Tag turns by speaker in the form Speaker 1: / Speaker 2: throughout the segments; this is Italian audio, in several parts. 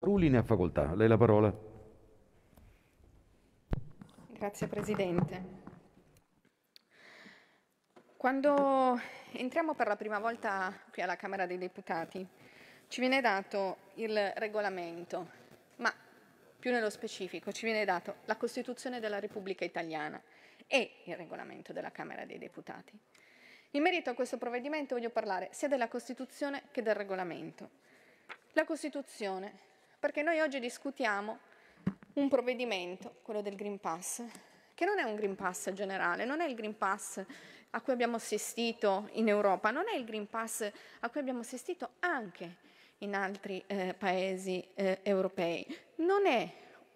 Speaker 1: Rulli ne ha facoltà, lei la parola. Grazie Presidente. Quando entriamo per la prima volta qui alla Camera dei Deputati ci viene dato il regolamento, ma più nello specifico ci viene dato la Costituzione della Repubblica Italiana e il regolamento della Camera dei Deputati. In merito a questo provvedimento voglio parlare sia della Costituzione che del regolamento. La Costituzione perché noi oggi discutiamo un provvedimento, quello del Green Pass, che non è un Green Pass generale, non è il Green Pass a cui abbiamo assistito in Europa, non è il Green Pass a cui abbiamo assistito anche in altri eh, paesi eh, europei, non è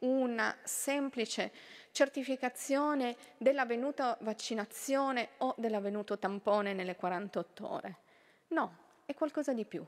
Speaker 1: una semplice certificazione dell'avvenuta vaccinazione o dell'avvenuto tampone nelle 48 ore. No, è qualcosa di più.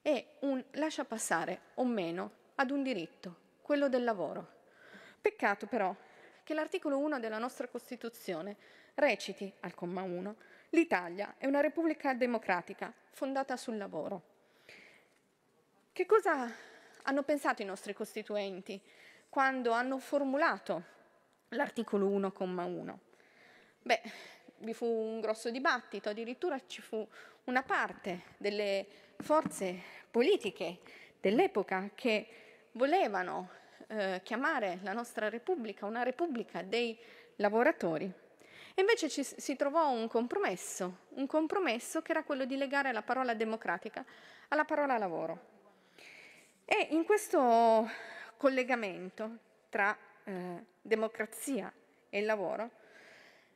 Speaker 1: È un lascia passare o meno ad un diritto, quello del lavoro. Peccato però che l'articolo 1 della nostra Costituzione reciti, al comma 1, l'Italia è una repubblica democratica fondata sul lavoro. Che cosa hanno pensato i nostri costituenti quando hanno formulato l'articolo 1, comma 1? Beh, vi fu un grosso dibattito, addirittura ci fu una parte delle forze politiche dell'epoca che volevano eh, chiamare la nostra Repubblica una Repubblica dei lavoratori. E invece ci, si trovò un compromesso, un compromesso che era quello di legare la parola democratica alla parola lavoro. E in questo collegamento tra eh, democrazia e lavoro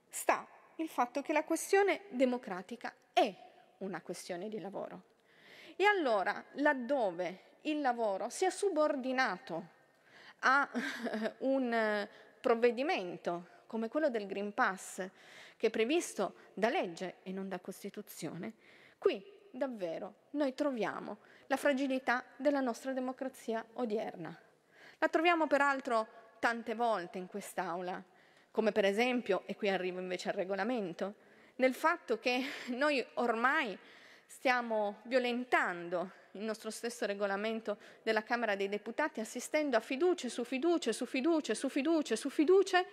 Speaker 1: sta il fatto che la questione democratica è una questione di lavoro. E allora, laddove il lavoro sia subordinato a un provvedimento come quello del Green Pass, che è previsto da legge e non da Costituzione, qui davvero noi troviamo la fragilità della nostra democrazia odierna. La troviamo peraltro tante volte in quest'Aula, come per esempio, e qui arrivo invece al regolamento, nel fatto che noi ormai stiamo violentando il nostro stesso regolamento della Camera dei Deputati, assistendo a fiducie su fiducie, su fiducie, su fiducie, su fiducie,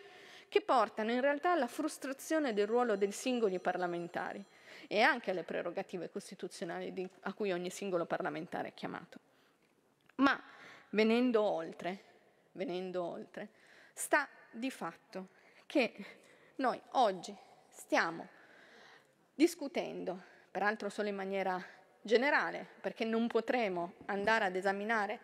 Speaker 1: che portano in realtà alla frustrazione del ruolo dei singoli parlamentari e anche alle prerogative costituzionali a cui ogni singolo parlamentare è chiamato. Ma venendo oltre, venendo oltre, sta di fatto che noi oggi stiamo discutendo peraltro solo in maniera generale, perché non potremo andare ad esaminare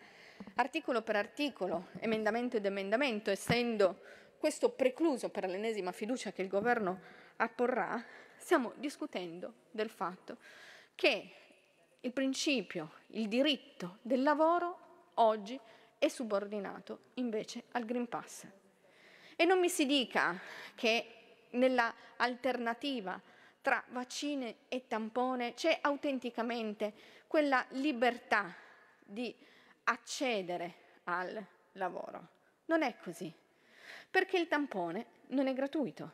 Speaker 1: articolo per articolo, emendamento ed emendamento, essendo questo precluso per l'ennesima fiducia che il governo apporrà, stiamo discutendo del fatto che il principio, il diritto del lavoro oggi è subordinato invece al Green Pass. E non mi si dica che nella alternativa tra vaccine e tampone c'è autenticamente quella libertà di accedere al lavoro. Non è così, perché il tampone non è gratuito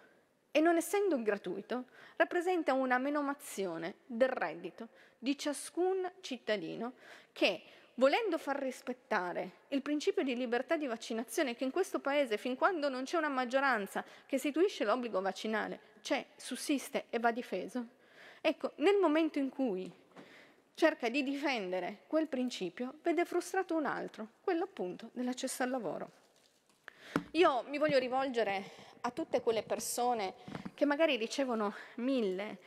Speaker 1: e non essendo gratuito rappresenta una menomazione del reddito di ciascun cittadino che volendo far rispettare il principio di libertà di vaccinazione che in questo Paese, fin quando non c'è una maggioranza che istituisce l'obbligo vaccinale, c'è, sussiste e va difeso, ecco, nel momento in cui cerca di difendere quel principio, vede frustrato un altro, quello appunto dell'accesso al lavoro. Io mi voglio rivolgere a tutte quelle persone che magari ricevono 1000,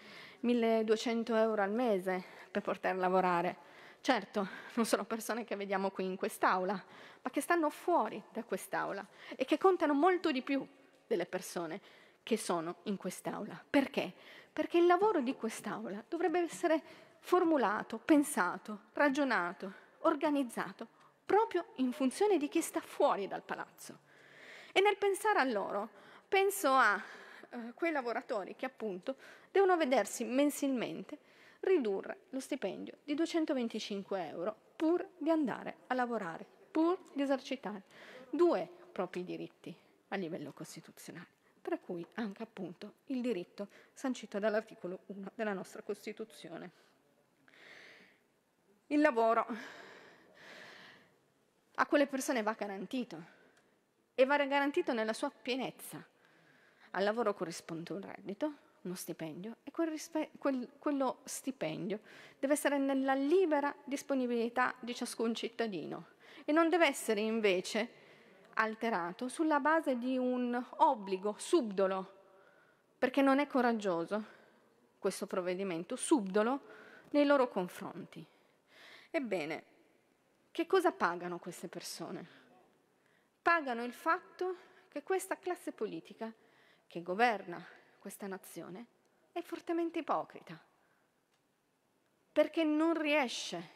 Speaker 1: 1200 euro al mese per poter lavorare Certo, non sono persone che vediamo qui in quest'aula, ma che stanno fuori da quest'aula e che contano molto di più delle persone che sono in quest'aula. Perché? Perché il lavoro di quest'aula dovrebbe essere formulato, pensato, ragionato, organizzato proprio in funzione di chi sta fuori dal palazzo. E nel pensare a loro penso a eh, quei lavoratori che appunto devono vedersi mensilmente ridurre lo stipendio di 225 euro pur di andare a lavorare, pur di esercitare due propri diritti a livello costituzionale, tra cui anche appunto il diritto sancito dall'articolo 1 della nostra Costituzione. Il lavoro a quelle persone va garantito e va garantito nella sua pienezza. Al lavoro corrisponde un reddito, uno stipendio e quel rispe- quel, quello stipendio deve essere nella libera disponibilità di ciascun cittadino e non deve essere invece alterato sulla base di un obbligo subdolo, perché non è coraggioso questo provvedimento, subdolo nei loro confronti. Ebbene, che cosa pagano queste persone? Pagano il fatto che questa classe politica che governa questa nazione è fortemente ipocrita, perché non riesce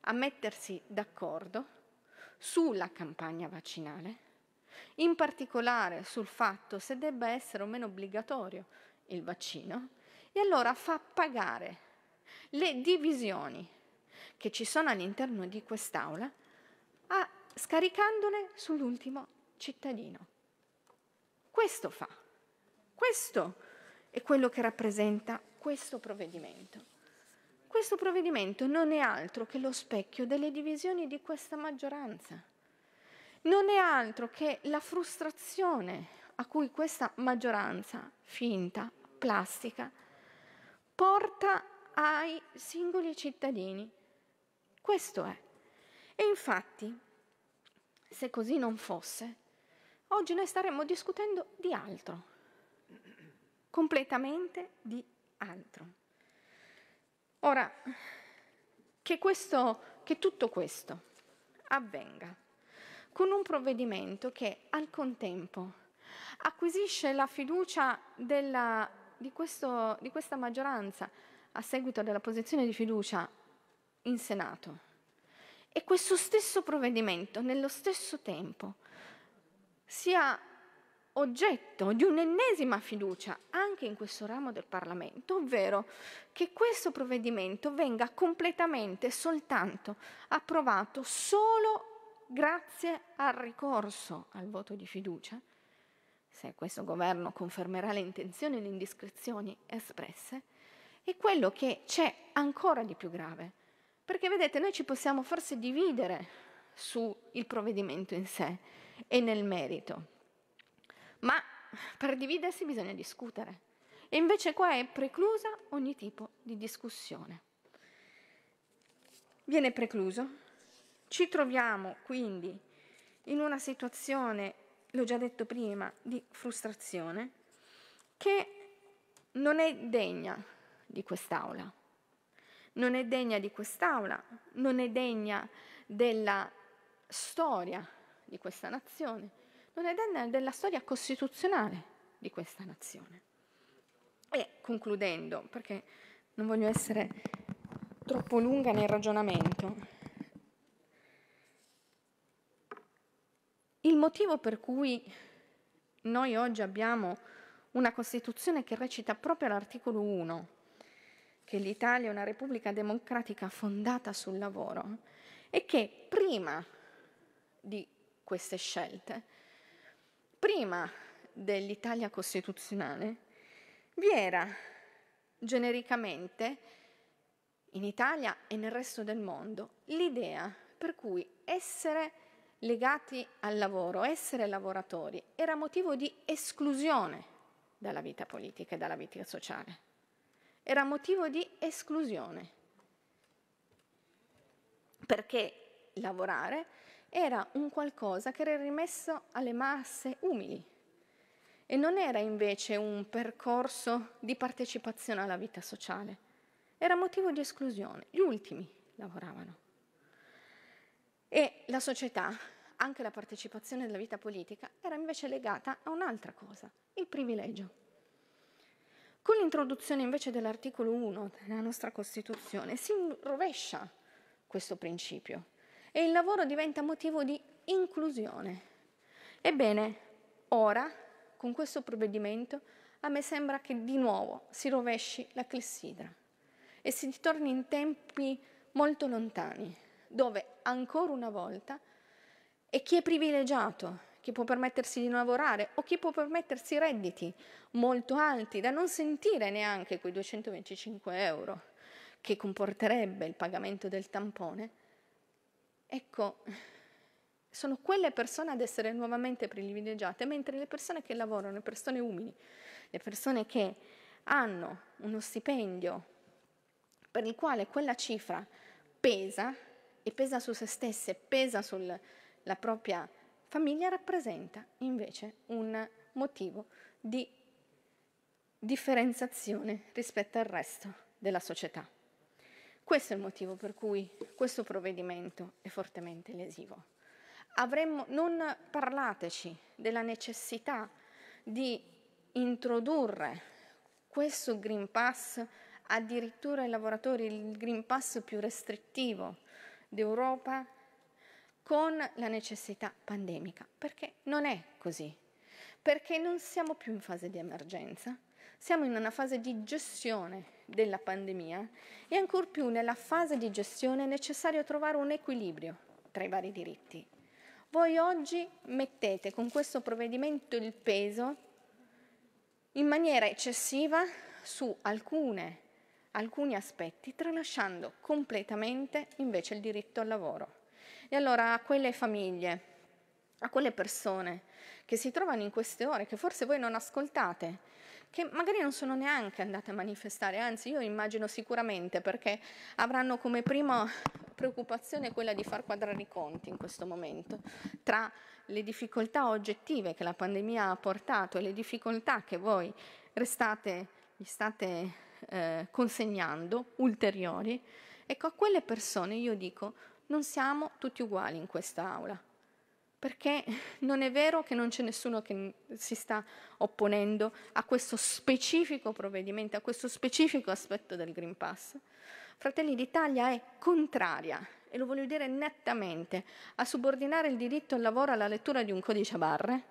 Speaker 1: a mettersi d'accordo sulla campagna vaccinale, in particolare sul fatto se debba essere o meno obbligatorio il vaccino, e allora fa pagare le divisioni che ci sono all'interno di quest'Aula a, scaricandole sull'ultimo cittadino. Questo fa. Questo è quello che rappresenta questo provvedimento. Questo provvedimento non è altro che lo specchio delle divisioni di questa maggioranza. Non è altro che la frustrazione a cui questa maggioranza finta, plastica, porta ai singoli cittadini. Questo è. E infatti, se così non fosse, oggi noi staremmo discutendo di altro completamente di altro. Ora, che, questo, che tutto questo avvenga con un provvedimento che al contempo acquisisce la fiducia della, di, questo, di questa maggioranza a seguito della posizione di fiducia in Senato. E questo stesso provvedimento, nello stesso tempo, sia oggetto di un'ennesima fiducia anche in questo ramo del Parlamento, ovvero che questo provvedimento venga completamente soltanto approvato solo grazie al ricorso al voto di fiducia, se questo governo confermerà le intenzioni e le indiscrezioni espresse, e quello che c'è ancora di più grave, perché vedete noi ci possiamo forse dividere sul provvedimento in sé e nel merito ma per dividersi bisogna discutere. E invece qua è preclusa ogni tipo di discussione. Viene precluso. Ci troviamo quindi in una situazione, l'ho già detto prima, di frustrazione che non è degna di quest'aula. Non è degna di quest'aula, non è degna della storia di questa nazione non è degna della storia costituzionale di questa nazione. E concludendo, perché non voglio essere troppo lunga nel ragionamento, il motivo per cui noi oggi abbiamo una Costituzione che recita proprio l'articolo 1, che l'Italia è una repubblica democratica fondata sul lavoro, è che prima di queste scelte prima dell'Italia costituzionale, vi era genericamente in Italia e nel resto del mondo l'idea per cui essere legati al lavoro, essere lavoratori, era motivo di esclusione dalla vita politica e dalla vita sociale. Era motivo di esclusione. Perché lavorare era un qualcosa che era rimesso alle masse umili e non era invece un percorso di partecipazione alla vita sociale, era motivo di esclusione, gli ultimi lavoravano. E la società, anche la partecipazione alla vita politica, era invece legata a un'altra cosa, il privilegio. Con l'introduzione invece dell'articolo 1 della nostra Costituzione si rovescia questo principio e il lavoro diventa motivo di inclusione. Ebbene, ora, con questo provvedimento, a me sembra che di nuovo si rovesci la clessidra e si ritorni in tempi molto lontani, dove ancora una volta è chi è privilegiato, chi può permettersi di lavorare o chi può permettersi redditi molto alti da non sentire neanche quei 225 euro che comporterebbe il pagamento del tampone, Ecco, sono quelle persone ad essere nuovamente privilegiate, mentre le persone che lavorano, le persone umili, le persone che hanno uno stipendio per il quale quella cifra pesa e pesa su se stesse, pesa sulla propria famiglia, rappresenta invece un motivo di differenziazione rispetto al resto della società. Questo è il motivo per cui questo provvedimento è fortemente lesivo. Avremmo, non parlateci della necessità di introdurre questo Green Pass addirittura ai lavoratori, il Green Pass più restrittivo d'Europa, con la necessità pandemica, perché non è così, perché non siamo più in fase di emergenza, siamo in una fase di gestione della pandemia e ancor più nella fase di gestione è necessario trovare un equilibrio tra i vari diritti. Voi oggi mettete con questo provvedimento il peso in maniera eccessiva su alcune, alcuni aspetti, tralasciando completamente invece il diritto al lavoro. E allora a quelle famiglie, a quelle persone che si trovano in queste ore, che forse voi non ascoltate, che magari non sono neanche andate a manifestare, anzi io immagino sicuramente perché avranno come prima preoccupazione quella di far quadrare i conti in questo momento tra le difficoltà oggettive che la pandemia ha portato e le difficoltà che voi restate, vi state eh, consegnando ulteriori. Ecco, a quelle persone io dico non siamo tutti uguali in quest'Aula perché non è vero che non c'è nessuno che si sta opponendo a questo specifico provvedimento, a questo specifico aspetto del Green Pass. Fratelli d'Italia è contraria, e lo voglio dire nettamente, a subordinare il diritto al lavoro alla lettura di un codice a barre,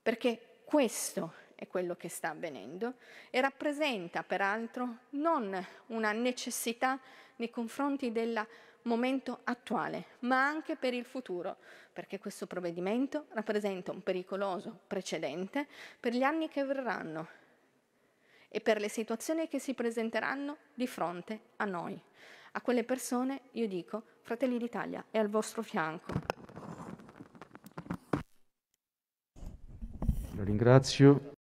Speaker 1: perché questo è quello che sta avvenendo e rappresenta peraltro non una necessità nei confronti della momento attuale, ma anche per il futuro, perché questo provvedimento rappresenta un pericoloso precedente per gli anni che verranno e per le situazioni che si presenteranno di fronte a noi. A quelle persone io dico, Fratelli d'Italia è al vostro fianco. Lo ringrazio.